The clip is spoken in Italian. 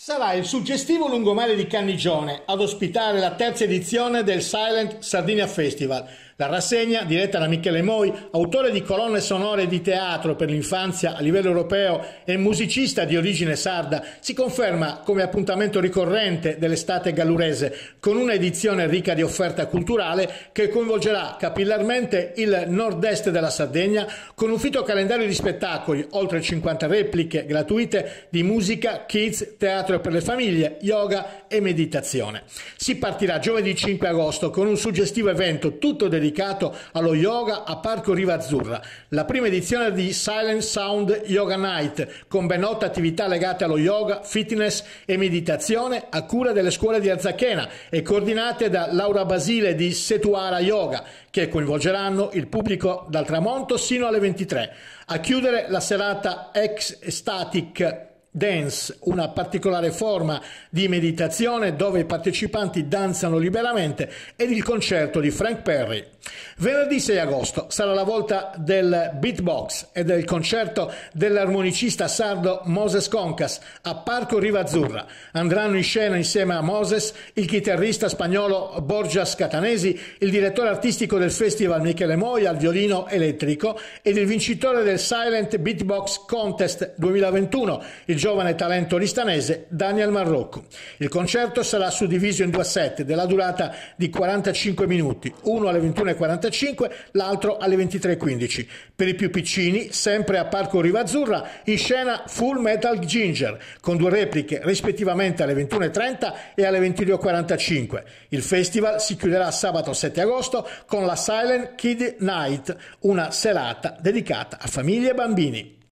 Sarà il suggestivo lungomare di Cannigione ad ospitare la terza edizione del Silent Sardinia Festival la rassegna, diretta da Michele Moi, autore di colonne sonore di teatro per l'infanzia a livello europeo e musicista di origine sarda, si conferma come appuntamento ricorrente dell'estate gallurese, con un'edizione ricca di offerta culturale che coinvolgerà capillarmente il nord-est della Sardegna con un fitto calendario di spettacoli, oltre 50 repliche gratuite di musica, kids, teatro per le famiglie, yoga e meditazione. Si partirà giovedì 5 agosto con un suggestivo evento tutto dedicato dedicato allo yoga a Parco Riva Azzurra. la prima edizione di Silent Sound Yoga Night, con ben otto attività legate allo yoga, fitness e meditazione a cura delle scuole di Arzachena e coordinate da Laura Basile di Setuara Yoga, che coinvolgeranno il pubblico dal tramonto sino alle 23. A chiudere la serata Ex Static dance, una particolare forma di meditazione dove i partecipanti danzano liberamente ed il concerto di Frank Perry. Venerdì 6 agosto sarà la volta del beatbox e del concerto dell'armonicista sardo Moses Concas a Parco Rivazzurra. Andranno in scena insieme a Moses il chitarrista spagnolo Borgias Catanesi, il direttore artistico del festival Michele Moia al violino elettrico ed il vincitore del Silent Beatbox Contest 2021, il giovane talento listanese Daniel Marrocco. Il concerto sarà suddiviso in due set della durata di 45 minuti, uno alle 21.45, l'altro alle 23.15. Per i più piccini, sempre a Parco Rivazzurra, in scena Full Metal Ginger, con due repliche rispettivamente alle 21.30 e alle 22.45. Il festival si chiuderà sabato 7 agosto con la Silent Kid Night, una serata dedicata a famiglie e bambini.